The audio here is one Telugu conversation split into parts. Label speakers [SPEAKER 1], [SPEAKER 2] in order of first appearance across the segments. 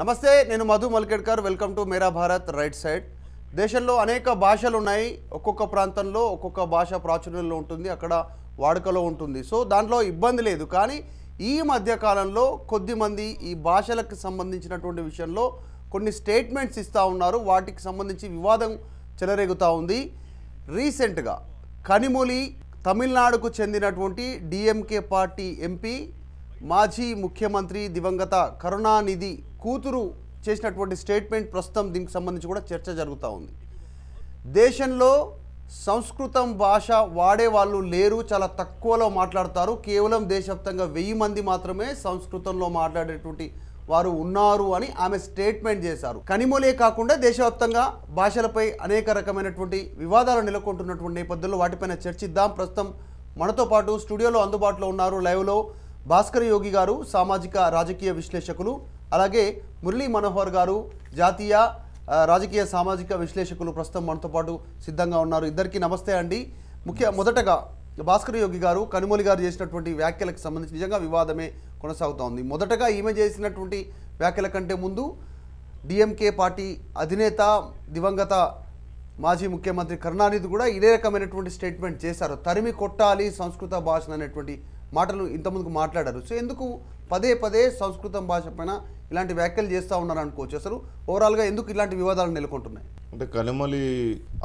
[SPEAKER 1] నమస్తే నేను మధు మల్కెడ్కర్ వెల్కమ్ టు మేరా భారత్ రైట్ సైడ్ దేశంలో అనేక భాషలు ఉన్నాయి ఒక్కొక్క ప్రాంతంలో ఒక్కొక్క భాష ప్రాచుర్యంలో ఉంటుంది అక్కడ వాడుకలో ఉంటుంది సో దాంట్లో ఇబ్బంది లేదు కానీ ఈ మధ్య కాలంలో కొద్దిమంది ఈ భాషలకు సంబంధించినటువంటి విషయంలో కొన్ని స్టేట్మెంట్స్ ఇస్తూ ఉన్నారు వాటికి సంబంధించి వివాదం చెలరేగుతూ ఉంది రీసెంట్గా కనిమొలి తమిళనాడుకు చెందినటువంటి డిఎంకే పార్టీ ఎంపీ మాజీ ముఖ్యమంత్రి దివంగత కరుణానిధి కూతురు చేసినటువంటి స్టేట్మెంట్ ప్రస్తుతం దీనికి సంబంధించి కూడా చర్చ జరుగుతూ ఉంది దేశంలో సంస్కృతం భాష వాడే వాళ్ళు లేరు చాలా తక్కువలో మాట్లాడతారు కేవలం దేశవ్యాప్తంగా వెయ్యి మంది మాత్రమే సంస్కృతంలో మాట్లాడేటువంటి వారు ఉన్నారు అని ఆమె స్టేట్మెంట్ చేశారు కనిమొలే కాకుండా దేశవ్యాప్తంగా భాషలపై అనేక రకమైనటువంటి వివాదాలు నెలకొంటున్నటువంటి నేపథ్యంలో వాటిపైన చర్చిద్దాం ప్రస్తుతం మనతో పాటు స్టూడియోలో అందుబాటులో ఉన్నారు లైవ్లో భాస్కర్ యోగి గారు సామాజిక రాజకీయ విశ్లేషకులు అలాగే మురళీ మనోహర్ గారు జాతీయ రాజకీయ సామాజిక విశ్లేషకులు ప్రస్తుతం మనతో పాటు సిద్ధంగా ఉన్నారు ఇద్దరికీ నమస్తే అండి ముఖ్య మొదటగా భాస్కర్ యోగి గారు కనుమూలి గారు చేసినటువంటి వ్యాఖ్యలకు సంబంధించి నిజంగా వివాదమే కొనసాగుతోంది మొదటగా ఈమె చేసినటువంటి వ్యాఖ్యల కంటే ముందు డిఎంకే పార్టీ అధినేత దివంగత మాజీ ముఖ్యమంత్రి కరుణానిధి కూడా ఇదే రకమైనటువంటి స్టేట్మెంట్ చేశారు తరిమి కొట్టాలి సంస్కృత భాష అనేటువంటి మాటలు ఇంతకుముందుకు మాట్లాడారు సో ఎందుకు పదే పదే సంస్కృతం భాష పైన ఇలాంటి వ్యాఖ్యలు చేస్తూ ఉన్నారు అనుకోవచ్చు అసలు ఓవరాల్గా ఎందుకు ఇలాంటి వివాదాలు నెలకొంటున్నాయి
[SPEAKER 2] అంటే కనుమలి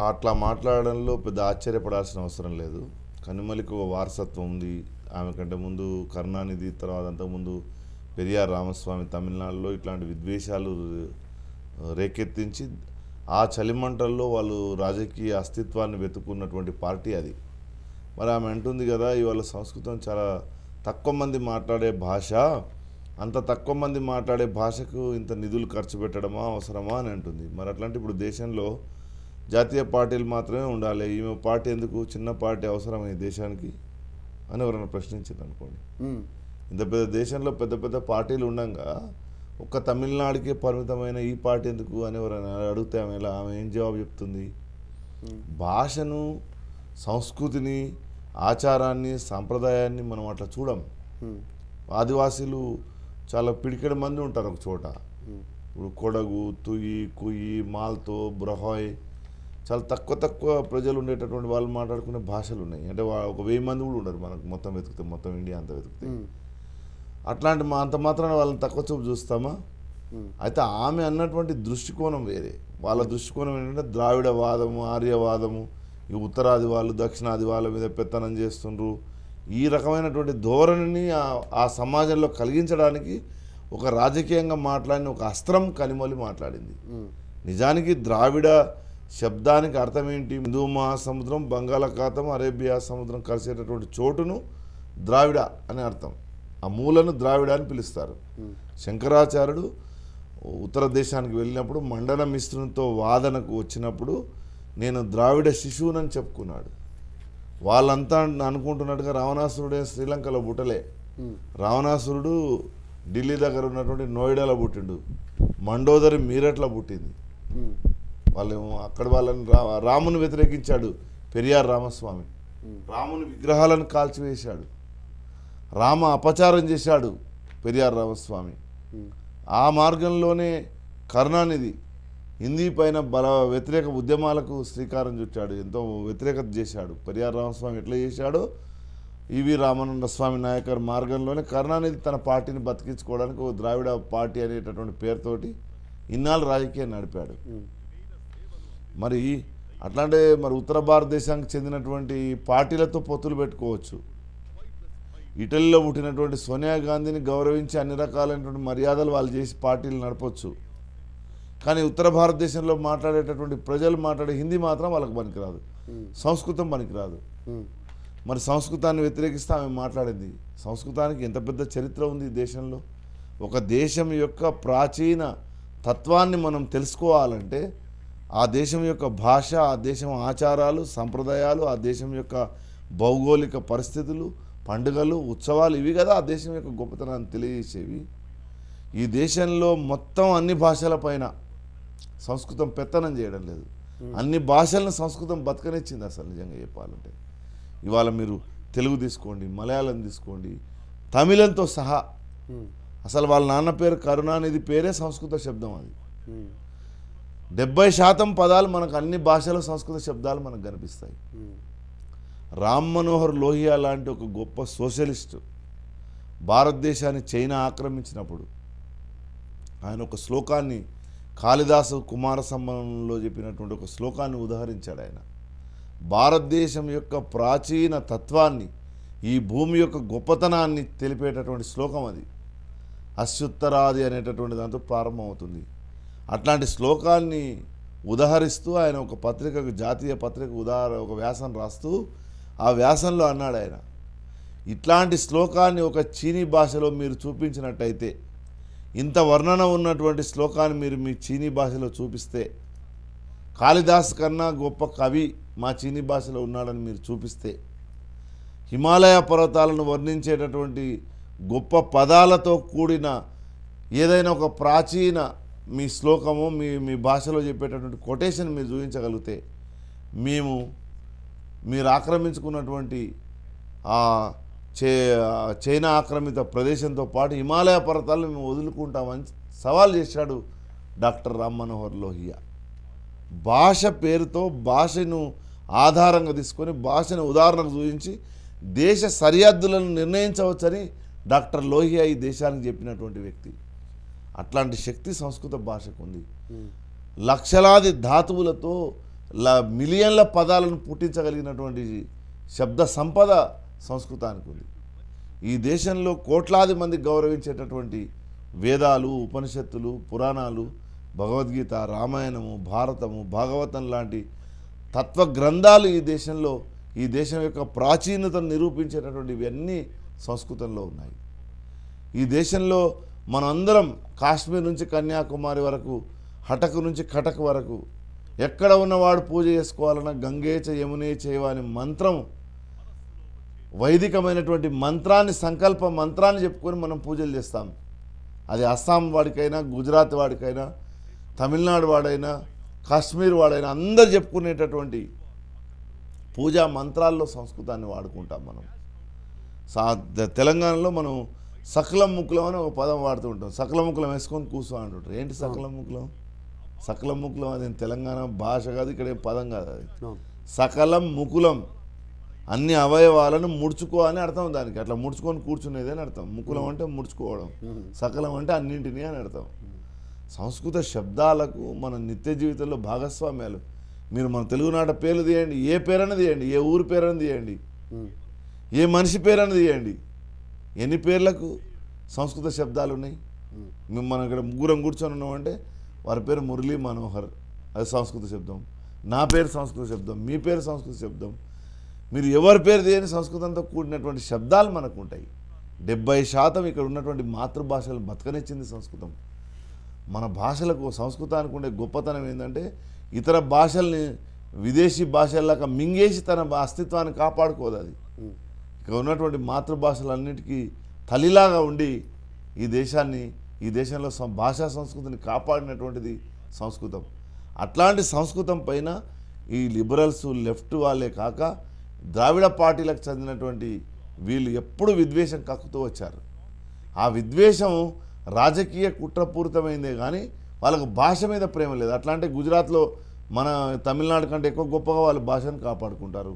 [SPEAKER 2] అట్లా మాట్లాడడంలో పెద్ద ఆశ్చర్యపడాల్సిన అవసరం లేదు కనుమలికి ఒక వారసత్వం ఉంది ఆమె కంటే ముందు కరుణానిధి తర్వాత అంతకుముందు పెరియార్ రామస్వామి తమిళనాడులో ఇట్లాంటి విద్వేషాలు రేకెత్తించి ఆ చలిమంటల్లో వాళ్ళు రాజకీయ అస్తిత్వాన్ని వెతుకున్నటువంటి పార్టీ అది మరి ఆమె అంటుంది కదా ఇవాళ సంస్కృతం చాలా తక్కువ మంది మాట్లాడే భాష అంత తక్కువ మంది మాట్లాడే భాషకు ఇంత నిధులు ఖర్చు పెట్టడమా అవసరమా అని అంటుంది మరి అట్లాంటి ఇప్పుడు దేశంలో జాతీయ పార్టీలు మాత్రమే ఉండాలి ఈమె పార్టీ ఎందుకు చిన్న పార్టీ అవసరమే దేశానికి అని ఎవరైనా ప్రశ్నించింది అనుకోండి ఇంత పెద్ద దేశంలో పెద్ద పెద్ద పార్టీలు ఉండగా ఒక్క తమిళనాడుకే పరిమితమైన ఈ పార్టీ ఎందుకు అని ఎవరైనా అడిగితే ఆమె ఎలా ఆమె ఏం జవాబు చెప్తుంది భాషను సంస్కృతిని ఆచారాన్ని సాంప్రదాయాన్ని మనం అట్లా చూడం ఆదివాసీలు చాలా పిడికెడ మంది ఉంటారు ఒక చోట ఇప్పుడు కొడగు తుయి కుయి మాల్తో బ్రహాయ్ చాలా తక్కువ తక్కువ ప్రజలు ఉండేటటువంటి వాళ్ళు మాట్లాడుకునే భాషలు ఉన్నాయి అంటే ఒక వెయ్యి మంది కూడా ఉండరు మనకు మొత్తం వెతుకుతాం మొత్తం ఇండియా అంతా వెతుకుతాం అట్లాంటి మా అంత మాత్రాన వాళ్ళని తక్కువ చూపు చూస్తామా అయితే ఆమె అన్నటువంటి దృష్టికోణం వేరే వాళ్ళ దృష్టికోణం ఏంటంటే ద్రావిడవాదము ఆర్యవాదము ఈ ఉత్తరాది వాళ్ళు దక్షిణాది వాళ్ళ మీద పెత్తనం చేస్తుండ్రు ఈ రకమైనటువంటి ధోరణిని ఆ సమాజంలో కలిగించడానికి ఒక రాజకీయంగా మాట్లాడిన ఒక అస్త్రం కనిమొలి మాట్లాడింది నిజానికి ద్రావిడ శబ్దానికి అర్థం ఏంటి హిందూ మహాసముద్రం బంగాళాఖాతం అరేబియా సముద్రం కలిసేటటువంటి చోటును ద్రావిడ అని అర్థం ఆ మూలను ద్రావిడ అని పిలుస్తారు శంకరాచార్యుడు ఉత్తర దేశానికి వెళ్ళినప్పుడు మండల మిశ్రునితో వాదనకు వచ్చినప్పుడు నేను ద్రావిడ శిశువునని చెప్పుకున్నాడు వాళ్ళంతా అనుకుంటున్నట్టుగా రావణాసురుడే శ్రీలంకలో బుట్టలే రావణాసురుడు ఢిల్లీ దగ్గర ఉన్నటువంటి నోయిడాలో పుట్టిండు మండోదరి మీరట్ల పుట్టింది వాళ్ళేమో అక్కడ వాళ్ళని రాముని వ్యతిరేకించాడు పెరియార్ రామస్వామి రాముని విగ్రహాలను కాల్చివేశాడు రామ అపచారం చేశాడు పెరియార్ రామస్వామి ఆ మార్గంలోనే కరుణానిధి హిందీ పైన బల వ్యతిరేక ఉద్యమాలకు శ్రీకారం చుట్టాడు ఎంతో వ్యతిరేకత చేశాడు పెరియార్ రామస్వామి ఎట్లా చేశాడో ఈవి రామానంద స్వామి నాయకర్ మార్గంలోనే కరుణానిధి తన పార్టీని బతికించుకోవడానికి ఓ ద్రావిడ పార్టీ అనేటటువంటి పేరుతోటి ఇన్నాళ్ళు రాజకీయం నడిపాడు మరి అట్లాంటి మరి ఉత్తర భారతదేశానికి చెందినటువంటి పార్టీలతో పొత్తులు పెట్టుకోవచ్చు ఇటలీలో పుట్టినటువంటి సోనియా గాంధీని గౌరవించి అన్ని రకాలైనటువంటి మర్యాదలు వాళ్ళు చేసి పార్టీలు నడపచ్చు కానీ ఉత్తర భారతదేశంలో మాట్లాడేటటువంటి ప్రజలు మాట్లాడే హిందీ మాత్రం వాళ్ళకి పనికిరాదు సంస్కృతం పనికిరాదు మరి సంస్కృతాన్ని వ్యతిరేకిస్తే ఆమె మాట్లాడింది సంస్కృతానికి ఎంత పెద్ద చరిత్ర ఉంది దేశంలో ఒక దేశం యొక్క ప్రాచీన తత్వాన్ని మనం తెలుసుకోవాలంటే ఆ దేశం యొక్క భాష ఆ దేశం ఆచారాలు సంప్రదాయాలు ఆ దేశం యొక్క భౌగోళిక పరిస్థితులు పండుగలు ఉత్సవాలు ఇవి కదా ఆ దేశం యొక్క గొప్పతనాన్ని తెలియజేసేవి ఈ దేశంలో మొత్తం అన్ని భాషల పైన సంస్కృతం పెత్తనం చేయడం లేదు అన్ని భాషలను సంస్కృతం బతకనిచ్చింది అసలు నిజంగా చెప్పాలంటే ఇవాళ మీరు తెలుగు తీసుకోండి మలయాళం తీసుకోండి తమిళంతో సహా అసలు వాళ్ళ నాన్న పేరు కరుణ అనేది పేరే సంస్కృత శబ్దం అది డెబ్బై శాతం పదాలు మనకు అన్ని భాషలో సంస్కృత శబ్దాలు మనకు కనిపిస్తాయి రామ్ మనోహర్ లోహియా లాంటి ఒక గొప్ప సోషలిస్టు భారతదేశాన్ని చైనా ఆక్రమించినప్పుడు ఆయన ఒక శ్లోకాన్ని కాళిదాసు కుమార సంబంధంలో చెప్పినటువంటి ఒక శ్లోకాన్ని ఉదాహరించాడు ఆయన భారతదేశం యొక్క ప్రాచీన తత్వాన్ని ఈ భూమి యొక్క గొప్పతనాన్ని తెలిపేటటువంటి శ్లోకం అది అశ్యుత్తరాది అనేటటువంటి దాంతో ప్రారంభమవుతుంది అట్లాంటి శ్లోకాన్ని ఉదహరిస్తూ ఆయన ఒక పత్రికకు జాతీయ పత్రిక ఉదాహరణ ఒక వ్యాసం రాస్తూ ఆ వ్యాసంలో అన్నాడు ఆయన ఇట్లాంటి శ్లోకాన్ని ఒక చీనీ భాషలో మీరు చూపించినట్టయితే ఇంత వర్ణన ఉన్నటువంటి శ్లోకాన్ని మీరు మీ చీనీ భాషలో చూపిస్తే కాళిదాస్ కన్నా గొప్ప కవి మా చీనీ భాషలో ఉన్నాడని మీరు చూపిస్తే హిమాలయ పర్వతాలను వర్ణించేటటువంటి గొప్ప పదాలతో కూడిన ఏదైనా ఒక ప్రాచీన మీ శ్లోకము మీ మీ భాషలో చెప్పేటటువంటి కొటేషన్ మీరు చూపించగలిగితే మేము మీరు ఆక్రమించుకున్నటువంటి చే చైనా ఆక్రమిత ప్రదేశంతో పాటు హిమాలయ పర్వతాలను మేము వదులుకుంటామని సవాల్ చేశాడు డాక్టర్ రామ్ మనోహర్ లోహియా భాష పేరుతో భాషను ఆధారంగా తీసుకొని భాషను ఉదాహరణకు చూపించి దేశ సరిహద్దులను నిర్ణయించవచ్చని డాక్టర్ లోహియా ఈ దేశానికి చెప్పినటువంటి వ్యక్తి అట్లాంటి శక్తి సంస్కృత భాషకు ఉంది లక్షలాది ధాతువులతో మిలియన్ల పదాలను పుట్టించగలిగినటువంటి శబ్ద సంపద సంస్కృతానికి ఉంది ఈ దేశంలో కోట్లాది మంది గౌరవించేటటువంటి వేదాలు ఉపనిషత్తులు పురాణాలు భగవద్గీత రామాయణము భారతము భాగవతం లాంటి తత్వ గ్రంథాలు ఈ దేశంలో ఈ దేశం యొక్క ప్రాచీనతను నిరూపించేటటువంటి ఇవన్నీ సంస్కృతంలో ఉన్నాయి ఈ దేశంలో మనందరం కాశ్మీర్ నుంచి కన్యాకుమారి వరకు హటకు నుంచి కటకు వరకు ఎక్కడ ఉన్నవాడు పూజ చేసుకోవాలన్నా గంగే చ యమునే చేవ అనే మంత్రం వైదికమైనటువంటి మంత్రాన్ని సంకల్ప మంత్రాన్ని చెప్పుకొని మనం పూజలు చేస్తాం అది అస్సాం వాడికైనా గుజరాత్ వాడికైనా తమిళనాడు వాడైనా కాశ్మీర్ వాడైనా అందరు చెప్పుకునేటటువంటి పూజా మంత్రాల్లో సంస్కృతాన్ని వాడుకుంటాం మనం సా తెలంగాణలో మనం సకలం ముక్కులం అని ఒక పదం వాడుతూ ఉంటాం సకలం ముక్కులం వేసుకొని కూర్చో అంటుంటారు ఏంటి సకలం ముక్కులం సకలం ముక్కులం అది తెలంగాణ భాష కాదు ఇక్కడ పదం కాదు అది సకలం ముకులం అన్ని అవయవాలను ముడుచుకో అని అర్థం దానికి అట్లా ముడుచుకొని కూర్చునేది అని అర్థం ముకులం అంటే ముడుచుకోవడం సకలం అంటే అన్నింటినీ అని అర్థం సంస్కృత శబ్దాలకు మన నిత్య జీవితంలో భాగస్వామ్యాలు మీరు మన తెలుగునాట పేర్లు తీయండి ఏ పేరైనా తీయండి ఏ ఊరి పేరైనా తీయండి ఏ మనిషి పేరైనా తీయండి ఎన్ని పేర్లకు సంస్కృత శబ్దాలు ఉన్నాయి మేము మనం ఇక్కడ ముగ్గురం కూర్చొని ఉన్నామంటే వారి పేరు మురళీ మనోహర్ అది సంస్కృత శబ్దం నా పేరు సంస్కృత శబ్దం మీ పేరు సంస్కృత శబ్దం మీరు ఎవరి పేరు తెలియని సంస్కృతంతో కూడినటువంటి శబ్దాలు మనకు ఉంటాయి డెబ్బై శాతం ఇక్కడ ఉన్నటువంటి మాతృభాషలు బతకనిచ్చింది సంస్కృతం మన భాషలకు సంస్కృతానికి ఉండే గొప్పతనం ఏంటంటే ఇతర భాషల్ని విదేశీ భాషల్లాగా మింగేసి తన అస్తిత్వాన్ని కాపాడుకోదు అది ఇక్కడ ఉన్నటువంటి మాతృభాషలన్నిటికీ తల్లిలాగా ఉండి ఈ దేశాన్ని ఈ దేశంలో భాషా సంస్కృతిని కాపాడినటువంటిది సంస్కృతం అట్లాంటి సంస్కృతం పైన ఈ లిబరల్స్ లెఫ్ట్ వాళ్ళే కాక ద్రావిడ పార్టీలకు చెందినటువంటి వీళ్ళు ఎప్పుడు విద్వేషం కక్కుతూ వచ్చారు ఆ విద్వేషం రాజకీయ కుట్రపూరితమైందే కానీ వాళ్ళకు భాష మీద ప్రేమ లేదు అట్లా అంటే గుజరాత్లో మన తమిళనాడు కంటే ఎక్కువ గొప్పగా వాళ్ళ భాషను కాపాడుకుంటారు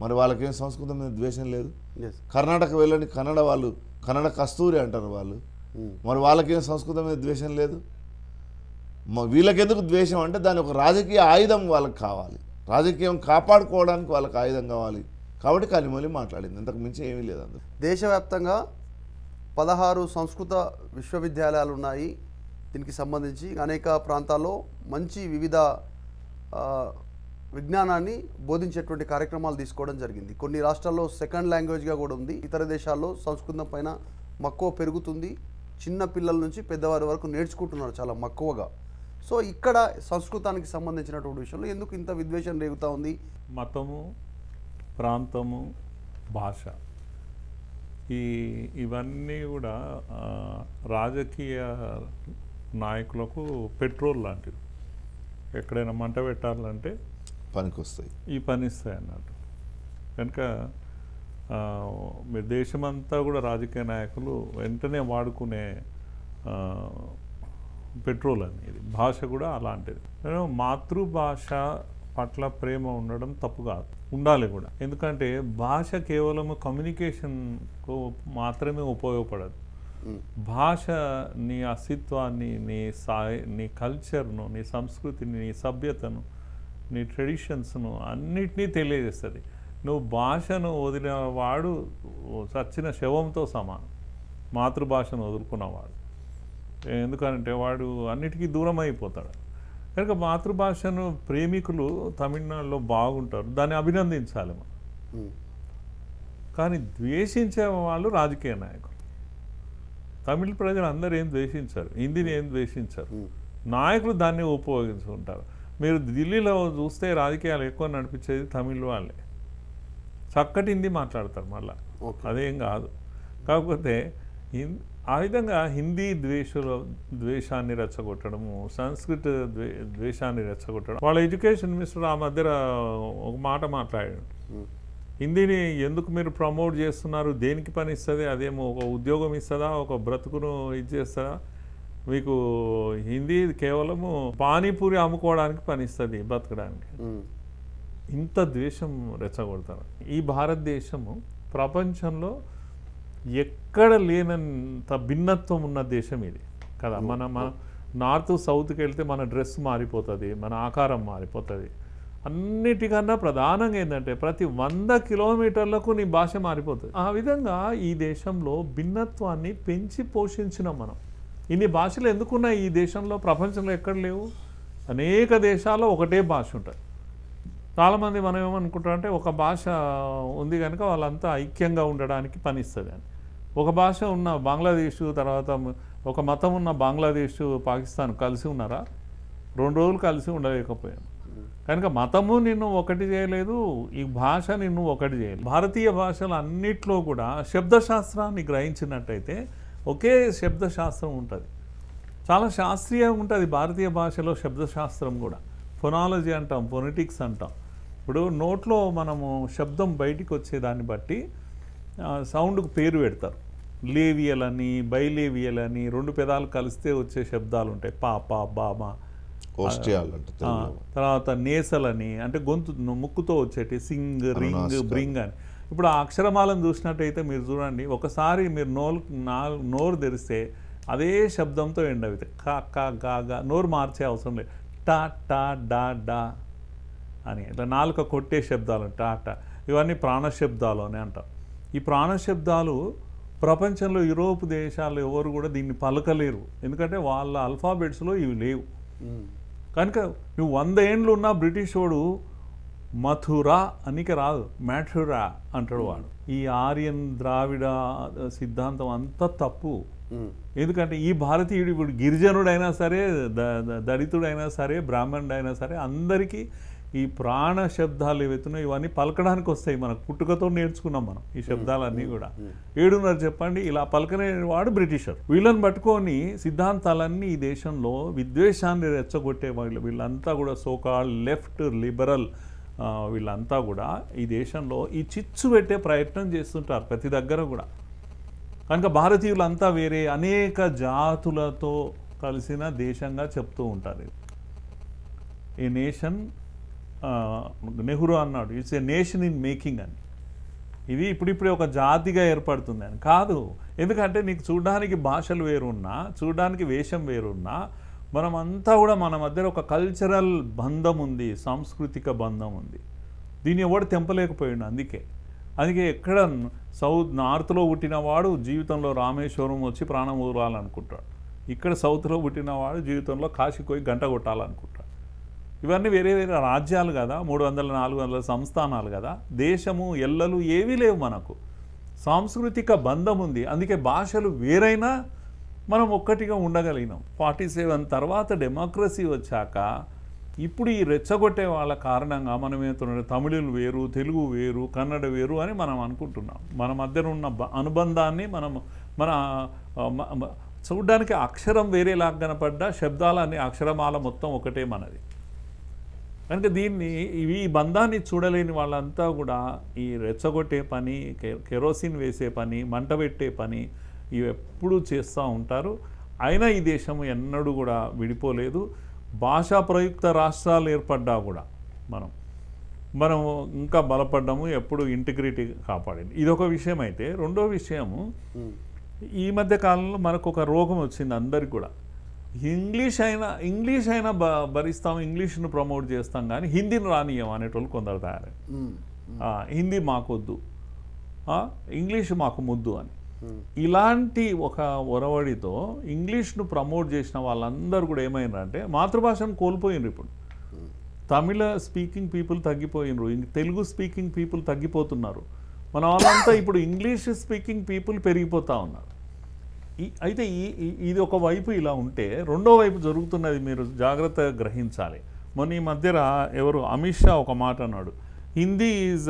[SPEAKER 2] మరి వాళ్ళకేం సంస్కృతం మీద ద్వేషం లేదు కర్ణాటక వెళ్ళని కన్నడ వాళ్ళు కన్నడ కస్తూరి అంటారు వాళ్ళు hmm. మరి వాళ్ళకేం సంస్కృతం మీద ద్వేషం లేదు వీళ్ళకెందుకు ద్వేషం అంటే దాని ఒక రాజకీయ ఆయుధం వాళ్ళకి కావాలి రాజకీయం
[SPEAKER 1] కాపాడుకోవడానికి వాళ్ళకి ఆయుధం కావాలి కాబట్టి కలిమొలి మాట్లాడింది ఇంతకు మించి ఏమీ లేదు అందులో దేశవ్యాప్తంగా పదహారు సంస్కృత విశ్వవిద్యాలయాలు ఉన్నాయి దీనికి సంబంధించి అనేక ప్రాంతాల్లో మంచి వివిధ విజ్ఞానాన్ని బోధించేటువంటి కార్యక్రమాలు తీసుకోవడం జరిగింది కొన్ని రాష్ట్రాల్లో సెకండ్ లాంగ్వేజ్గా కూడా ఉంది ఇతర దేశాల్లో సంస్కృతం పైన మక్కువ పెరుగుతుంది చిన్న పిల్లల నుంచి పెద్దవారి వరకు నేర్చుకుంటున్నారు చాలా మక్కువగా సో ఇక్కడ సంస్కృతానికి సంబంధించినటువంటి విషయంలో ఎందుకు ఇంత విద్వేషం రేగుతూ ఉంది మతము ప్రాంతము భాష
[SPEAKER 3] ఈ ఇవన్నీ కూడా రాజకీయ నాయకులకు పెట్రోల్ లాంటివి ఎక్కడైనా మంట పెట్టాలంటే పనికి వస్తాయి ఈ పని ఇస్తాయి అన్నట్టు కనుక దేశమంతా కూడా రాజకీయ నాయకులు వెంటనే వాడుకునే పెట్రోల్ అనేది భాష కూడా అలాంటిది నేను మాతృభాష పట్ల ప్రేమ ఉండడం తప్పు కాదు ఉండాలి కూడా ఎందుకంటే భాష కేవలం కమ్యూనికేషన్కు మాత్రమే ఉపయోగపడదు భాష నీ అస్తిత్వాన్ని నీ సా నీ కల్చర్ను నీ సంస్కృతిని నీ సభ్యతను నీ ట్రెడిషన్స్ను అన్నిటినీ తెలియజేస్తుంది నువ్వు భాషను వదిలిన వాడు చచ్చిన శవంతో సమానం మాతృభాషను వదులుకున్నవాడు ఎందుకంటే వాడు అన్నిటికీ దూరం అయిపోతాడు కనుక మాతృభాషను ప్రేమికులు తమిళనాడులో బాగుంటారు దాన్ని అభినందించాలి మనం కానీ ద్వేషించే వాళ్ళు రాజకీయ నాయకులు తమిళ ప్రజలు అందరూ ఏం ద్వేషించారు హిందీని ఏం ద్వేషించారు నాయకులు దాన్ని ఉపయోగించుకుంటారు మీరు ఢిల్లీలో చూస్తే రాజకీయాలు ఎక్కువ నడిపించేది తమిళ వాళ్ళే చక్కటి హిందీ మాట్లాడతారు మళ్ళీ అదేం కాదు కాకపోతే ఆ విధంగా హిందీ ద్వేషుల ద్వేషాన్ని రెచ్చగొట్టడము సంస్కృత ద్వే ద్వేషాన్ని రెచ్చగొట్టడం వాళ్ళ ఎడ్యుకేషన్ మినిస్టర్ ఆ మధ్య ఒక మాట మాట్లాడాడు హిందీని ఎందుకు మీరు ప్రమోట్ చేస్తున్నారు దేనికి పని ఇస్తుంది అదేమో ఒక ఉద్యోగం ఇస్తుందా ఒక బ్రతుకును ఇది చేస్తుందా మీకు హిందీ కేవలము పానీపూరి అమ్ముకోవడానికి పనిస్తుంది బ్రతకడానికి ఇంత ద్వేషం రెచ్చగొడతారు ఈ భారతదేశము ప్రపంచంలో ఎక్కడ లేనంత భిన్నత్వం ఉన్న దేశం ఇది కదా మన మన నార్త్ సౌత్కి వెళ్తే మన డ్రెస్ మారిపోతుంది మన ఆకారం మారిపోతుంది అన్నిటికన్నా ప్రధానంగా ఏంటంటే ప్రతి వంద కిలోమీటర్లకు నీ భాష మారిపోతుంది ఆ విధంగా ఈ దేశంలో భిన్నత్వాన్ని పెంచి పోషించినాం మనం ఇన్ని భాషలు ఎందుకున్నాయి ఈ దేశంలో ప్రపంచంలో ఎక్కడ లేవు అనేక దేశాల్లో ఒకటే భాష ఉంటుంది చాలామంది మనం ఏమనుకుంటారంటే ఒక భాష ఉంది కనుక వాళ్ళంతా ఐక్యంగా ఉండడానికి పనిస్తుంది అని ఒక భాష ఉన్న బంగ్లాదేశ్ తర్వాత ఒక మతం ఉన్న బంగ్లాదేశ్ పాకిస్తాన్ కలిసి ఉన్నారా రెండు రోజులు కలిసి ఉండలేకపోయాను కనుక మతము నిన్ను ఒకటి చేయలేదు ఈ భాష నిన్ను ఒకటి చేయలేదు భారతీయ భాషల అన్నిట్లో కూడా శబ్దశాస్త్రాన్ని గ్రహించినట్టయితే ఒకే శబ్దశాస్త్రం ఉంటుంది చాలా శాస్త్రీయంగా ఉంటుంది భారతీయ భాషలో శబ్దశాస్త్రం కూడా ఫొనాలజీ అంటాం ఫొనెటిక్స్ అంటాం ఇప్పుడు నోట్లో మనము శబ్దం బయటికి వచ్చేదాన్ని బట్టి సౌండ్కు పేరు పెడతారు లేవియల్ అని బైలేవియల్ అని రెండు పెదాలు కలిస్తే వచ్చే శబ్దాలు ఉంటాయి పాప బామ తర్వాత నేసలని అంటే గొంతు ముక్కుతో వచ్చేటి సింగ్ రింగ్ బ్రింగ్ అని ఇప్పుడు ఆ అక్షరమాలను చూసినట్టయితే మీరు చూడండి ఒకసారి మీరు నోలు నోరు తెరిస్తే అదే శబ్దంతో ఎండ్ అవుతాయి కా కా గా గా నోరు మార్చే అవసరం లేదు టా టా డా డా అని ఇట్లా నాలుక కొట్టే శబ్దాలు టా టా ఇవన్నీ ప్రాణశబ్దాలు అని అంటాం ఈ ప్రాణశబ్దాలు ప్రపంచంలో యూరోప్ దేశాలు ఎవరు కూడా దీన్ని పలకలేరు ఎందుకంటే వాళ్ళ అల్ఫాబెట్స్లో ఇవి లేవు కనుక నువ్వు వంద ఏండ్లు ఉన్నా బ్రిటిష్ వాడు మథురా అనికి రాదు మ్యాథురా అంటాడు వాడు ఈ ఆర్యన్ ద్రావిడ సిద్ధాంతం అంతా తప్పు ఎందుకంటే ఈ భారతీయుడు ఇప్పుడు గిరిజనుడైనా సరే దళితుడైనా సరే బ్రాహ్మణుడైనా సరే అందరికీ ఈ ప్రాణ శబ్దాలు ఏవైతున్నాయో ఇవన్నీ పలకడానికి వస్తాయి మనకు పుట్టుకతో నేర్చుకున్నాం మనం ఈ శబ్దాలన్నీ కూడా ఏడున్నారు చెప్పండి ఇలా పలకనే వాడు బ్రిటిషర్ వీళ్ళని పట్టుకొని సిద్ధాంతాలన్నీ ఈ దేశంలో విద్వేషాన్ని రెచ్చగొట్టే వాళ్ళు వీళ్ళంతా కూడా సోకాల్ లెఫ్ట్ లిబరల్ వీళ్ళంతా కూడా ఈ దేశంలో ఈ చిచ్చు పెట్టే ప్రయత్నం చేస్తుంటారు ప్రతి దగ్గర కూడా కనుక భారతీయులంతా వేరే అనేక జాతులతో కలిసిన దేశంగా చెప్తూ ఉంటారు ఏ నేషన్ నెహ్రూ అన్నాడు it's a nation in making అని ఇది ఇప్పుడిప్పుడే ఒక జాతిగా ఏర్పడుతుంది అని కాదు ఎందుకంటే నీకు చూడడానికి భాషలు వేరున్నా చూడడానికి వేషం వేరున్నా మనమంతా కూడా మన మధ్యలో ఒక కల్చరల్ బంధం ఉంది సాంస్కృతిక బంధం ఉంది దీన్ని ఎవడు తెంపలేకపోయాడు అందుకే అందుకే ఎక్కడ సౌత్ నార్త్లో పుట్టినవాడు జీవితంలో రామేశ్వరం వచ్చి ప్రాణం ఊరాలనుకుంటాడు ఇక్కడ సౌత్లో పుట్టినవాడు జీవితంలో కాశీకి పోయి గంట కొట్టాలనుకుంటాడు ఇవన్నీ వేరే వేరే రాజ్యాలు కదా మూడు వందల నాలుగు వందల సంస్థానాలు కదా దేశము ఎల్లలు ఏవీ లేవు మనకు సాంస్కృతిక బంధం ఉంది అందుకే భాషలు వేరైనా మనం ఒక్కటిగా ఉండగలిగినాం ఫార్టీ సెవెన్ తర్వాత డెమోక్రసీ వచ్చాక ఇప్పుడు ఈ రెచ్చగొట్టే వాళ్ళ కారణంగా మనం ఏమవుతున్నాం తమిళులు వేరు తెలుగు వేరు కన్నడ వేరు అని మనం అనుకుంటున్నాం మన మధ్యన ఉన్న అనుబంధాన్ని మనం మన చూడడానికి అక్షరం వేరేలాగా కనపడ్డా శబ్దాలన్నీ అక్షరమాల మొత్తం ఒకటే మనది కనుక దీన్ని ఇవి ఈ బంధాన్ని చూడలేని వాళ్ళంతా కూడా ఈ రెచ్చగొట్టే పని కెరోసిన్ వేసే పని మంట పెట్టే పని ఇవి ఎప్పుడూ చేస్తూ ఉంటారు అయినా ఈ దేశం ఎన్నడూ కూడా విడిపోలేదు భాషా ప్రయుక్త రాష్ట్రాలు ఏర్పడ్డా కూడా మనం మనం ఇంకా బలపడ్డము ఎప్పుడు ఇంటిగ్రిటీ కాపాడింది ఇది ఒక విషయం అయితే రెండో విషయము ఈ మధ్య కాలంలో మనకు ఒక రోగం వచ్చింది అందరికి కూడా ఇంగ్లీష్ అయినా ఇంగ్లీష్ అయినా బ భరిస్తాం ఇంగ్లీష్ను ప్రమోట్ చేస్తాం కానీ హిందీని రానియం అనేటోళ్ళు కొందరు తయారు హిందీ మాకొద్దు ఇంగ్లీష్ మాకు ముద్దు అని ఇలాంటి ఒక ఒరవడితో ఇంగ్లీష్ను ప్రమోట్ చేసిన వాళ్ళందరూ కూడా ఏమైందంటే మాతృభాషను కోల్పోయినారు ఇప్పుడు తమిళ స్పీకింగ్ పీపుల్ తగ్గిపోయినరు తెలుగు స్పీకింగ్ పీపుల్ తగ్గిపోతున్నారు మన వాళ్ళంతా ఇప్పుడు ఇంగ్లీష్ స్పీకింగ్ పీపుల్ పెరిగిపోతూ ఉన్నారు అయితే ఈ ఇది ఒక వైపు ఇలా ఉంటే రెండో వైపు జరుగుతున్నది మీరు జాగ్రత్త గ్రహించాలి మొన్న ఈ మధ్యన ఎవరు అమిత్ షా ఒక మాట అన్నాడు Hindi is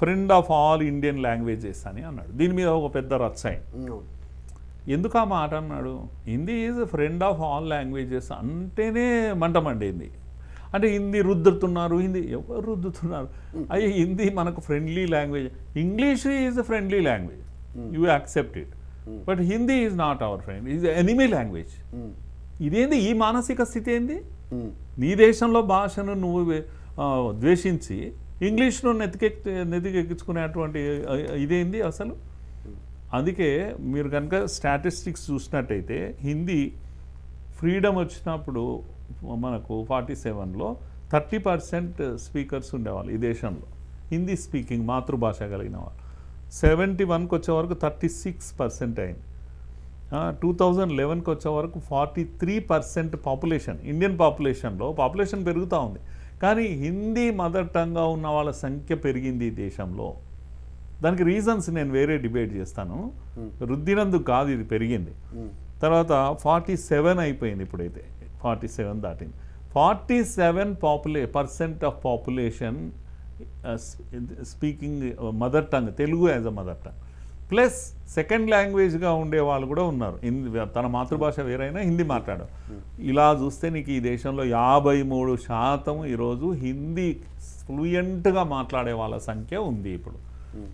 [SPEAKER 3] friend of all Indian languages అని అన్నాడు దీని మీద ఒక పెద్ద రచ్చాయి ఎందుకు ఆ మాట అన్నాడు Hindi is friend of all languages అంటేనే మండింది అంటే హిందీ రుద్దుతున్నారు హిందీ ఎవరు రుద్దుతున్నారు అయ్యే హిందీ మనకు friendly language English is friendly language you accept it but Hindi is not our friend is enemy language ఇదేంది ఈ మానసిక స్థితి ఏంది నీ దేశంలో భాషను నువ్వు ద్వేషించి ఇంగ్లీష్ను నెతికె నెతికెక్కించుకునేటువంటి ఇదేంది అసలు అందుకే మీరు కనుక స్టాటిస్టిక్స్ చూసినట్టయితే హిందీ ఫ్రీడమ్ వచ్చినప్పుడు మనకు ఫార్టీ సెవెన్లో థర్టీ పర్సెంట్ స్పీకర్స్ ఉండేవాళ్ళు ఈ దేశంలో హిందీ స్పీకింగ్ మాతృభాష కలిగిన వాళ్ళు సెవెంటీ వన్కి వచ్చే వరకు థర్టీ సిక్స్ పర్సెంట్ అయింది టూ థౌజండ్ లెవెన్కి వచ్చే వరకు forty three percent population Indian పాపులేషన్లో పాపులేషన్ పెరుగుతూ ఉంది కానీ హిందీ మదర్ టంగ్గా ఉన్న వాళ్ళ సంఖ్య పెరిగింది దేశంలో దానికి రీజన్స్ నేను వేరే డిబేట్ చేస్తాను రుద్దినందుకు కాదు ఇది పెరిగింది తర్వాత ఫార్టీ సెవెన్ అయిపోయింది ఇప్పుడైతే ఫార్టీ సెవెన్ దాటింది ఫార్టీ సెవెన్ పాపులే percent of population speaking mother tongue Telugu as a mother tongue plus second లాంగ్వేజ్గా ఉండే వాళ్ళు కూడా ఉన్నారు హిందీ తన మాతృభాష వేరైనా హిందీ మాట్లాడడం hmm. ఇలా చూస్తే నీకు ఈ దేశంలో యాభై మూడు శాతం ఈరోజు హిందీ ఫ్లూయెంట్గా మాట్లాడే వాళ్ళ సంఖ్య ఉంది ఇప్పుడు hmm.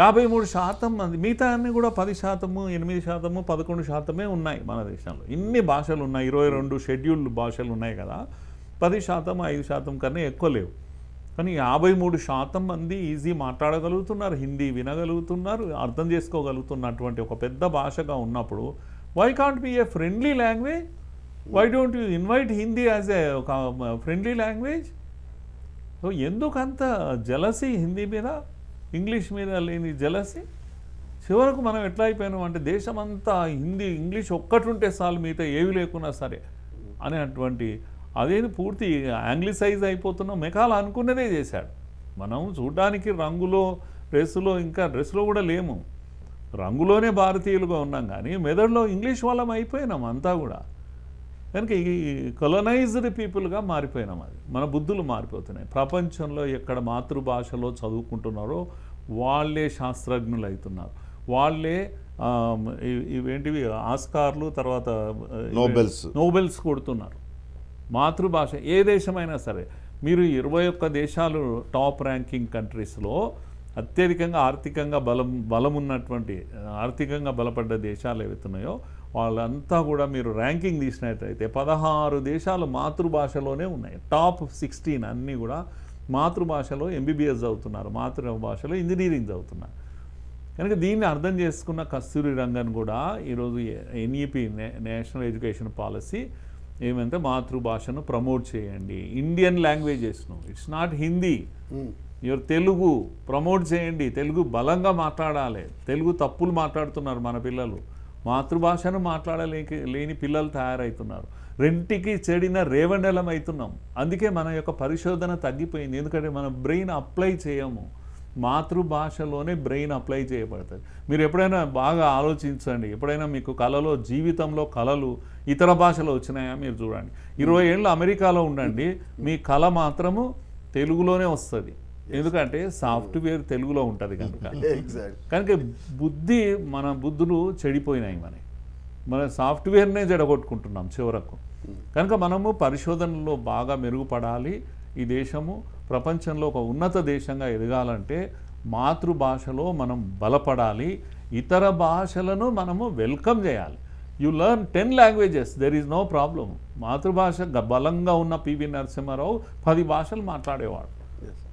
[SPEAKER 3] యాభై మూడు శాతం మంది మిగతా అన్ని కూడా పది శాతము ఎనిమిది శాతము పదకొండు శాతమే ఉన్నాయి మన దేశంలో ఇన్ని భాషలు ఉన్నాయి ఇరవై రెండు hmm. షెడ్యూల్డ్ భాషలు ఉన్నాయి కదా పది శాతం ఐదు శాతం కన్నా ఎక్కువ లేవు కానీ యాభై మూడు శాతం మంది ఈజీ మాట్లాడగలుగుతున్నారు హిందీ వినగలుగుతున్నారు అర్థం చేసుకోగలుగుతున్నటువంటి ఒక పెద్ద భాషగా ఉన్నప్పుడు why can't be a friendly language why don't you invite Hindi as a ఒక ఫ్రెండ్లీ లాంగ్వేజ్ సో ఎందుకంత జలసి హిందీ మీద ఇంగ్లీష్ మీద లేని జలసి చివరకు మనం ఎట్లా అయిపోయినాం అంటే దేశమంతా హిందీ ఇంగ్లీష్ ఒక్కటి ఉంటే చాలు మిగతా ఏవి లేకున్నా సరే అనేటువంటి అదేది పూర్తి యాంగ్లిసైజ్ అయిపోతున్నాం మెకాల్ అనుకున్నదే చేశాడు మనం చూడ్డానికి రంగులో డ్రెస్సులో ఇంకా డ్రెస్సులో కూడా లేము రంగులోనే భారతీయులుగా ఉన్నాం కానీ మెదడులో ఇంగ్లీష్ వాళ్ళం అయిపోయినాం అంతా కూడా కనుక ఈ కొలనైజ్డ్ పీపుల్గా మారిపోయినాం అది మన బుద్ధులు మారిపోతున్నాయి ప్రపంచంలో ఎక్కడ మాతృభాషలో చదువుకుంటున్నారో వాళ్ళే శాస్త్రజ్ఞులు అవుతున్నారు వాళ్ళే ఇవేంటివి ఆస్కార్లు తర్వాత నోబెల్స్ నోబెల్స్ కొడుతున్నారు మాతృభాష ఏ దేశమైనా సరే మీరు ఇరవై ఒక్క దేశాలు టాప్ ర్యాంకింగ్ కంట్రీస్లో అత్యధికంగా ఆర్థికంగా బలం బలం ఉన్నటువంటి ఆర్థికంగా బలపడ్డ దేశాలు ఏవైతున్నాయో వాళ్ళంతా కూడా మీరు ర్యాంకింగ్ తీసినట్టయితే పదహారు దేశాలు మాతృభాషలోనే ఉన్నాయి టాప్ సిక్స్టీన్ అన్నీ కూడా మాతృభాషలో ఎంబీబీఎస్ చదువుతున్నారు మాతృభాషలో ఇంజనీరింగ్ చదువుతున్నారు కనుక దీన్ని అర్థం చేసుకున్న కస్తూరి రంగన్ కూడా ఈరోజు ఎన్ఈపి నేషనల్ ఎడ్యుకేషన్ పాలసీ ఏమంటే మాతృభాషను ప్రమోట్ చేయండి ఇండియన్ లాంగ్వేజెస్ను it's not Hindi your Telugu promote చేయండి తెలుగు బలంగా మాట్లాడాలి తెలుగు తప్పులు మాట్లాడుతున్నారు మన పిల్లలు మాతృభాషను మాట్లాడలేక లేని పిల్లలు తయారవుతున్నారు రెంటికి చెడిన రేవండలం అవుతున్నాం అందుకే మన యొక్క పరిశోధన తగ్గిపోయింది ఎందుకంటే మన బ్రెయిన్ అప్లై చేయము మాతృభాషలోనే బ్రెయిన్ అప్లై చేయబడుతుంది మీరు ఎప్పుడైనా బాగా ఆలోచించండి ఎప్పుడైనా మీకు కళలో జీవితంలో కళలు ఇతర భాషలో వచ్చినాయా మీరు చూడండి ఇరవై hmm. ఏళ్ళు అమెరికాలో ఉండండి మీ కళ మాత్రము తెలుగులోనే వస్తుంది ఎందుకంటే సాఫ్ట్వేర్ తెలుగులో ఉంటుంది కనుక కనుక బుద్ధి మన బుద్ధులు చెడిపోయినాయి మన మన సాఫ్ట్వేర్నే జడగొట్టుకుంటున్నాం చివరకు hmm. కనుక మనము పరిశోధనలో బాగా మెరుగుపడాలి ఈ దేశము ప్రపంచంలో ఒక ఉన్నత దేశంగా ఎదగాలంటే మాతృభాషలో మనం బలపడాలి ఇతర భాషలను మనము వెల్కమ్ చేయాలి you learn ten languages there is no problem మాతృభాష బలంగా ఉన్న పివి నరసింహారావు పది భాషలు మాట్లాడేవాడు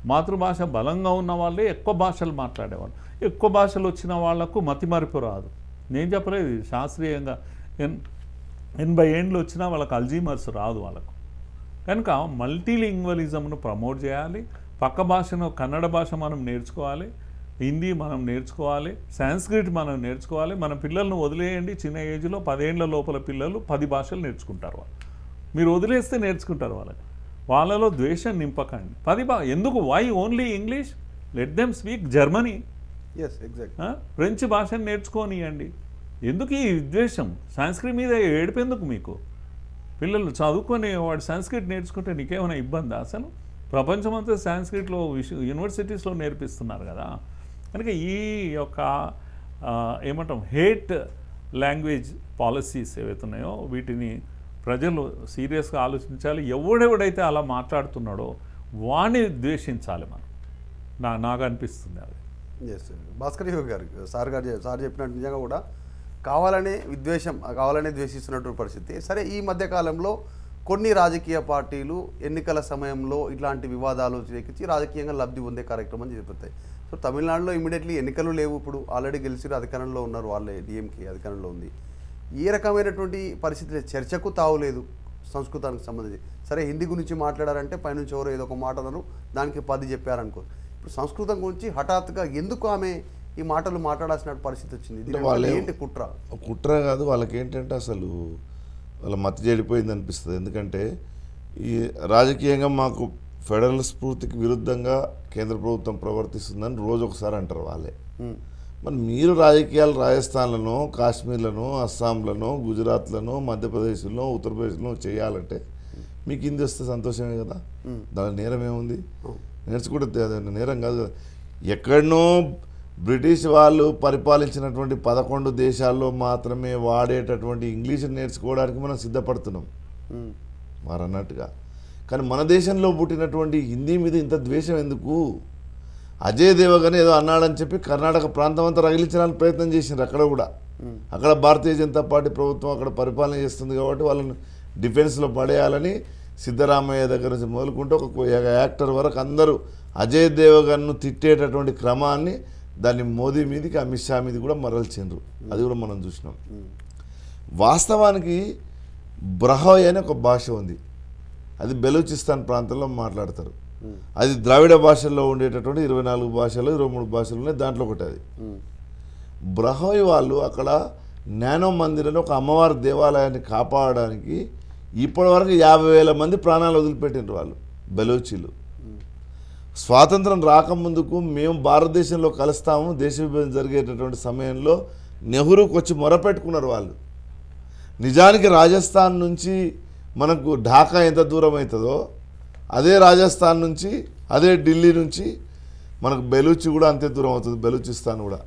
[SPEAKER 3] మాతృభాష బలంగా ఉన్న వాళ్ళే ఎక్కువ భాషలు మాట్లాడేవాడు ఎక్కువ భాషలు వచ్చిన వాళ్లకు మతి మరుపు రాదు నేను చెప్పలేదు శాస్త్రీయంగా ఎన్ ఎనభై ఏండ్లు వచ్చినా వాళ్ళకి అల్జీమర్స్ రాదు వాళ్ళకు కనుక మల్టీలింగ్వలిజంను ప్రమోట్ చేయాలి పక్క భాషను కన్నడ భాష మనం నేర్చుకోవాలి హిందీ మనం నేర్చుకోవాలి సాంస్క్రిట్ మనం నేర్చుకోవాలి మన పిల్లలను వదిలేయండి చిన్న ఏజ్లో పదేండ్ల లోపల పిల్లలు పది భాషలు నేర్చుకుంటారు వాళ్ళు మీరు వదిలేస్తే నేర్చుకుంటారు వాళ్ళకి వాళ్ళలో ద్వేషం నింపకండి పది బా ఎందుకు why only English let them speak Germany yes exact French భాషను నేర్చుకోనియండి ఎందుకు ఈ విద్వేషం సంస్కృతి మీద ఏడిపెందుకు మీకు పిల్లలు చదువుకొని వాడు సంస్కృత్ నేర్చుకుంటే నీకేమైనా ఇబ్బంది అసలు ప్రపంచమంతా సాంస్క్రిట్లో యూనివర్సిటీస్లో నేర్పిస్తున్నారు కదా కనుక ఈ యొక్క ఏమంటాం హేట్ లాంగ్వేజ్ పాలసీస్ ఏవైతున్నాయో వీటిని ప్రజలు సీరియస్గా ఆలోచించాలి ఎవడెవడైతే అలా మాట్లాడుతున్నాడో వాణ్ణి ద్వేషించాలి మనం
[SPEAKER 1] నా నాకు అనిపిస్తుంది అది భాస్కర్ యోగి గారు సార్ గారు సార్ చెప్పినట్టు నిజంగా కూడా కావాలనే విద్వేషం కావాలనే ద్వేషిస్తున్నటువంటి పరిస్థితి సరే ఈ మధ్యకాలంలో కొన్ని రాజకీయ పార్టీలు ఎన్నికల సమయంలో ఇట్లాంటి వివాదాలు చేకించి రాజకీయంగా లబ్ధి పొందే కార్యక్రమం చేపడతాయి సో తమిళనాడులో ఇమీడియట్లీ ఎన్నికలు లేవు ఇప్పుడు ఆల్రెడీ గెలిచి అధికారంలో ఉన్నారు వాళ్ళే డిఎంకే అధికారంలో ఉంది ఏ రకమైనటువంటి పరిస్థితి చర్చకు తావులేదు సంస్కృతానికి సంబంధించి సరే హిందీ గురించి మాట్లాడారంటే పైనుంచి ఎవరో ఏదో ఒక మాట అన్నారు దానికి పది చెప్పారనుకో ఇప్పుడు సంస్కృతం గురించి హఠాత్తుగా ఎందుకు ఆమె ఈ మాటలు మాట్లాడాల్సిన పరిస్థితి వచ్చింది ఏంటి కుట్ర
[SPEAKER 2] కుట్ర కాదు వాళ్ళకి ఏంటంటే అసలు వాళ్ళ మతి చెడిపోయింది అనిపిస్తుంది ఎందుకంటే ఈ రాజకీయంగా మాకు ఫెడరల్ స్ఫూర్తికి విరుద్ధంగా కేంద్ర ప్రభుత్వం ప్రవర్తిస్తుందని రోజు ఒకసారి అంటారు వాళ్ళే మరి మీరు రాజకీయాలు రాజస్థాన్లను కాశ్మీర్లను అస్సాంలను గుజరాత్లను మధ్యప్రదేశ్లో ఉత్తరప్రదేశ్లో చేయాలంటే మీకు ఇంది వస్తే సంతోషమే కదా దాని నేరం ఏముంది నేర్చుకుంటే నేరం కాదు కదా ఎక్కడనో బ్రిటిష్ వాళ్ళు పరిపాలించినటువంటి పదకొండు దేశాల్లో మాత్రమే వాడేటటువంటి ఇంగ్లీష్ నేర్చుకోవడానికి మనం సిద్ధపడుతున్నాం వారు అన్నట్టుగా కానీ మన దేశంలో పుట్టినటువంటి హిందీ మీద ఇంత ద్వేషం ఎందుకు అజయ్ దేవగన్ ఏదో అన్నాడని చెప్పి కర్ణాటక ప్రాంతం అంతా రగిలించడానికి ప్రయత్నం చేసినారు అక్కడ కూడా అక్కడ భారతీయ జనతా పార్టీ ప్రభుత్వం అక్కడ పరిపాలన చేస్తుంది కాబట్టి వాళ్ళని డిఫెన్స్లో పడేయాలని సిద్ధరామయ్య దగ్గర నుంచి మొదలుకుంటే ఒక యాక్టర్ వరకు అందరూ అజయ్ దేవగన్ను తిట్టేటటువంటి క్రమాన్ని దాన్ని మోదీ మీదకి అమిత్ షా మీద కూడా మరల్చిండ్రు అది కూడా మనం చూసినాం వాస్తవానికి బ్రహోయ్ అనే ఒక భాష ఉంది అది బెలూచిస్తాన్ ప్రాంతంలో మాట్లాడతారు అది ద్రావిడ భాషల్లో ఉండేటటువంటి ఇరవై నాలుగు భాషలు ఇరవై మూడు భాషలు ఉన్నాయి దాంట్లో ఒకటి అది బ్రహోయ్ వాళ్ళు అక్కడ జ్ఞానో మందిర్ అని ఒక అమ్మవారి దేవాలయాన్ని కాపాడడానికి ఇప్పటివరకు యాభై వేల మంది ప్రాణాలు వదిలిపెట్టిండ్రు వాళ్ళు బెలోచీలు స్వాతంత్రం రాకముందుకు మేము భారతదేశంలో కలుస్తాము దేశ విభజన జరిగేటటువంటి సమయంలో నెహ్రూకి వచ్చి మొరపెట్టుకున్నారు వాళ్ళు నిజానికి రాజస్థాన్ నుంచి మనకు ఢాకా ఎంత దూరం అవుతుందో అదే రాజస్థాన్ నుంచి అదే ఢిల్లీ నుంచి మనకు బెలూచి కూడా అంతే దూరం అవుతుంది బెలూచిస్తాన్ కూడా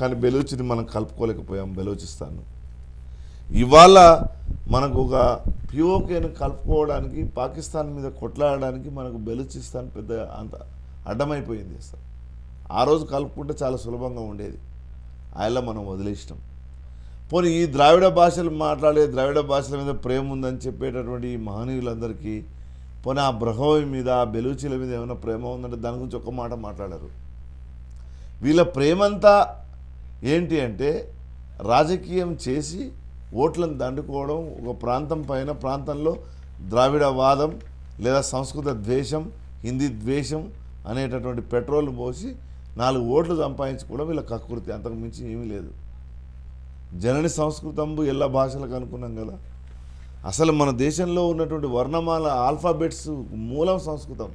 [SPEAKER 2] కానీ బెలూచిని మనం కలుపుకోలేకపోయాం బెలూచిస్తాను ఇవాళ మనకు ఒక పిఓకేను కలుపుకోవడానికి పాకిస్తాన్ మీద కొట్లాడడానికి మనకు బెలూచిస్తాన్ పెద్ద అంత అడ్డమైపోయింది అసలు ఆ రోజు కలుపుకుంటే చాలా సులభంగా ఉండేది ఆయన మనం వదిలేసినాం పోనీ ఈ ద్రావిడ భాషలు మాట్లాడే ద్రావిడ భాషల మీద ప్రేమ ఉందని చెప్పేటటువంటి ఈ మహనీయులందరికీ పోనీ ఆ బ్రహోవి మీద ఆ బెలూచీల మీద ఏమైనా ప్రేమ ఉందంటే దాని గురించి ఒక్క మాట మాట్లాడారు వీళ్ళ ప్రేమంతా ఏంటి అంటే రాజకీయం చేసి ఓట్లను దండుకోవడం ఒక ప్రాంతం పైన ప్రాంతంలో ద్రావిడవాదం లేదా సంస్కృత ద్వేషం హిందీ ద్వేషం అనేటటువంటి పెట్రోల్ పోసి నాలుగు ఓట్లు సంపాదించుకోవడం వీళ్ళ కకృతి అంతకు మించి ఏమీ లేదు జనని సంస్కృతంబు ఎల్ల భాషలకు అనుకున్నాం కదా అసలు మన దేశంలో ఉన్నటువంటి వర్ణమాల ఆల్ఫాబెట్స్ మూలం సంస్కృతం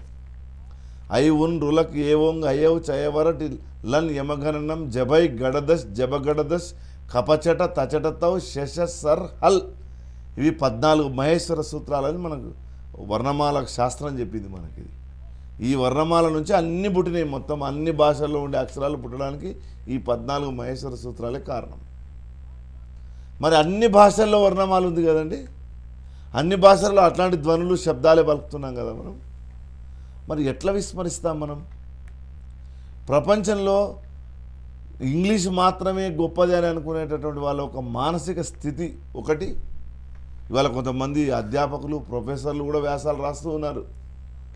[SPEAKER 2] ఐ ఉన్ రులక్ ఓంగ్ అయవ్ చయవరటి లన్ యమగణనం జబై గడదస్ జబగడదస్ కపచట తచటతౌ శశ సర్ హల్ ఇవి పద్నాలుగు మహేశ్వర సూత్రాలని మనకు వర్ణమాల శాస్త్రం చెప్పింది మనకి ఈ వర్ణమాల నుంచి అన్ని పుట్టినాయి మొత్తం అన్ని భాషల్లో ఉండే అక్షరాలు పుట్టడానికి ఈ పద్నాలుగు మహేశ్వర సూత్రాలే కారణం మరి అన్ని భాషల్లో వర్ణమాల ఉంది కదండి అన్ని భాషల్లో అట్లాంటి ధ్వనులు శబ్దాలే పలుకుతున్నాం కదా మనం మరి ఎట్లా విస్మరిస్తాం మనం ప్రపంచంలో ఇంగ్లీష్ మాత్రమే గొప్పది అని అనుకునేటటువంటి వాళ్ళ ఒక మానసిక స్థితి ఒకటి ఇవాళ కొంతమంది అధ్యాపకులు ప్రొఫెసర్లు కూడా వ్యాసాలు రాస్తూ ఉన్నారు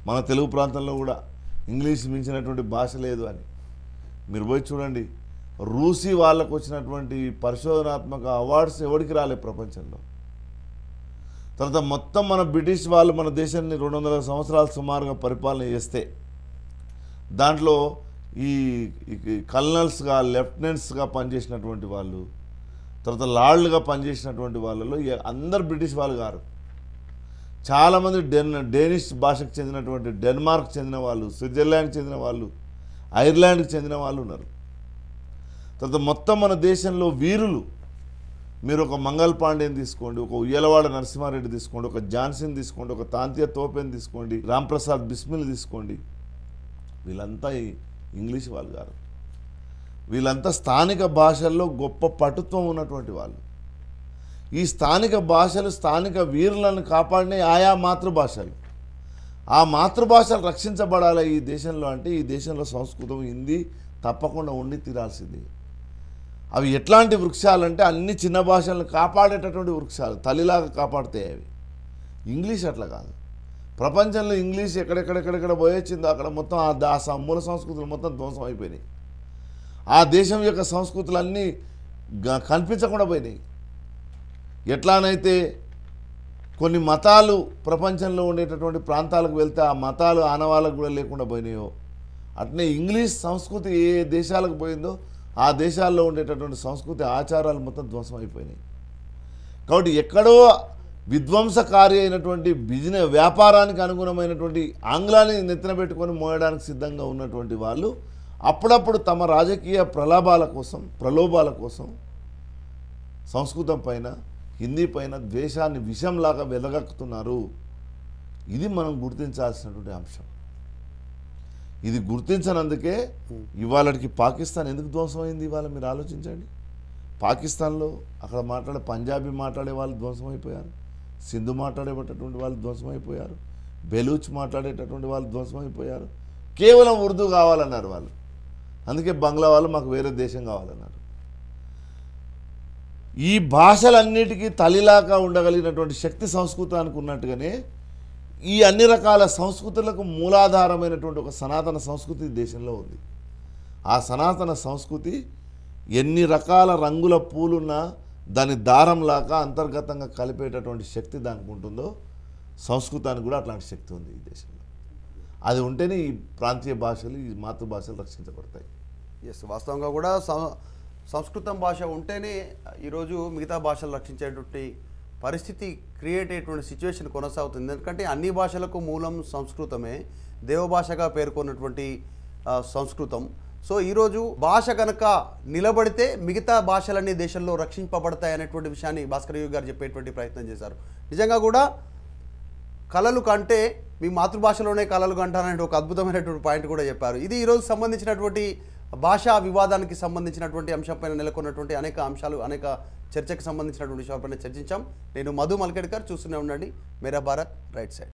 [SPEAKER 2] మన తెలుగు ప్రాంతంలో కూడా ఇంగ్లీష్ మించినటువంటి భాష లేదు అని మీరు పోయి చూడండి రూసీ వాళ్ళకు వచ్చినటువంటి పరిశోధనాత్మక అవార్డ్స్ ఎవరికి రాలే ప్రపంచంలో తర్వాత మొత్తం మన బ్రిటిష్ వాళ్ళు మన దేశాన్ని రెండు సంవత్సరాలు సుమారుగా పరిపాలన చేస్తే దాంట్లో ఈ కల్నల్స్గా లెఫ్టినెంట్స్గా పనిచేసినటువంటి వాళ్ళు తర్వాత లార్డ్లుగా పనిచేసినటువంటి వాళ్ళలో అందరు బ్రిటిష్ వాళ్ళు గారు చాలామంది డెన్ డేనిష్ భాషకు చెందినటువంటి డెన్మార్క్ చెందిన వాళ్ళు స్విట్జర్లాండ్కి చెందిన వాళ్ళు ఐర్లాండ్కి చెందిన వాళ్ళు ఉన్నారు తర్వాత మొత్తం మన దేశంలో వీరులు మీరు ఒక మంగళ పాండేని తీసుకోండి ఒక ఉయ్యలవాడ నరసింహారెడ్డి తీసుకోండి ఒక జాన్సన్ తీసుకోండి ఒక తాంతియ తోపేని తీసుకోండి రాంప్రసాద్ బిస్మిల్ తీసుకోండి వీళ్ళంతా ఇంగ్లీష్ వాళ్ళు కాదు వీళ్ళంతా స్థానిక భాషల్లో గొప్ప పటుత్వం ఉన్నటువంటి వాళ్ళు ఈ స్థానిక భాషలు స్థానిక వీరులను కాపాడిన ఆయా మాతృభాషలు ఆ మాతృభాషలు రక్షించబడాలి ఈ దేశంలో అంటే ఈ దేశంలో సంస్కృతం హిందీ తప్పకుండా ఉండి తీరాల్సింది అవి ఎట్లాంటి వృక్షాలంటే అన్ని చిన్న భాషలను కాపాడేటటువంటి వృక్షాలు తల్లిలాగా కాపాడుతాయి అవి ఇంగ్లీష్ అట్లా కాదు ప్రపంచంలో ఇంగ్లీష్ ఎక్కడెక్కడెక్కడెక్కడ పోయొచ్చిందో అక్కడ మొత్తం ఆ మూల సంస్కృతులు మొత్తం ధ్వంసం అయిపోయినాయి ఆ దేశం యొక్క సంస్కృతులన్నీ కనిపించకుండా పోయినాయి ఎట్లానైతే కొన్ని మతాలు ప్రపంచంలో ఉండేటటువంటి ప్రాంతాలకు వెళ్తే ఆ మతాలు ఆనవాళ్ళకు కూడా లేకుండా పోయినాయో అట్నే ఇంగ్లీష్ సంస్కృతి ఏ దేశాలకు పోయిందో ఆ దేశాల్లో ఉండేటటువంటి సంస్కృతి ఆచారాలు మొత్తం ధ్వంసం అయిపోయినాయి కాబట్టి ఎక్కడో విధ్వంసకారి అయినటువంటి బిజినెస్ వ్యాపారానికి అనుగుణమైనటువంటి ఆంగ్లాన్ని నెత్తిన పెట్టుకొని మోయడానికి సిద్ధంగా ఉన్నటువంటి వాళ్ళు అప్పుడప్పుడు తమ రాజకీయ ప్రలాభాల కోసం ప్రలోభాల కోసం సంస్కృతం పైన హిందీ పైన ద్వేషాన్ని విషంలాగా వెలగక్కుతున్నారు ఇది మనం గుర్తించాల్సినటువంటి అంశం ఇది గుర్తించనందుకే ఇవాళకి పాకిస్తాన్ ఎందుకు ధ్వంసమైంది ఇవాళ మీరు ఆలోచించండి పాకిస్తాన్లో అక్కడ మాట్లాడే పంజాబీ మాట్లాడే వాళ్ళు ధ్వంసమైపోయారు సింధు మాట్లాడేటటువంటి వాళ్ళు ధ్వంసమైపోయారు బెలూచ్ మాట్లాడేటటువంటి వాళ్ళు ధ్వంసమైపోయారు కేవలం ఉర్దూ కావాలన్నారు వాళ్ళు అందుకే బంగ్లా వాళ్ళు మాకు వేరే దేశం కావాలన్నారు ఈ భాషలన్నిటికీ తల్లిలాగా ఉండగలిగినటువంటి శక్తి సంస్కృతానికి ఉన్నట్టుగానే ఈ అన్ని రకాల సంస్కృతులకు మూలాధారమైనటువంటి ఒక సనాతన సంస్కృతి దేశంలో ఉంది ఆ సనాతన సంస్కృతి ఎన్ని రకాల రంగుల పూలున్నా దారం దారంలాగా అంతర్గతంగా కలిపేటటువంటి శక్తి దానికి ఉంటుందో సంస్కృతానికి కూడా అట్లాంటి శక్తి ఉంది ఈ దేశంలో అది ఉంటేనే ఈ ప్రాంతీయ భాషలు
[SPEAKER 1] ఈ మాతృభాషలు రక్షించబడతాయి ఎస్ వాస్తవంగా కూడా సంస్కృతం భాష ఉంటేనే ఈరోజు మిగతా భాషలు రక్షించేటువంటి పరిస్థితి క్రియేట్ అయ్యేటువంటి సిచ్యువేషన్ కొనసాగుతుంది ఎందుకంటే అన్ని భాషలకు మూలం సంస్కృతమే దేవభాషగా పేర్కొన్నటువంటి సంస్కృతం సో ఈరోజు భాష కనుక నిలబడితే మిగతా భాషలన్నీ దేశంలో రక్షింపబడతాయి అనేటువంటి విషయాన్ని భాస్కర్ యోగి గారు చెప్పేటువంటి ప్రయత్నం చేశారు నిజంగా కూడా కళలు కంటే మీ మాతృభాషలోనే కళలు కంటారనే ఒక అద్భుతమైనటువంటి పాయింట్ కూడా చెప్పారు ఇది ఈరోజు సంబంధించినటువంటి భాషా వివాదానికి సంబంధించినటువంటి అంశంపైన నెలకొన్నటువంటి అనేక అంశాలు అనేక చర్చకు సంబంధించినటువంటి విషయాలపైన చర్చించాం నేను మధు మల్కేడ్కర్ చూస్తూనే ఉండండి మేరా భారత్ రైట్ సైడ్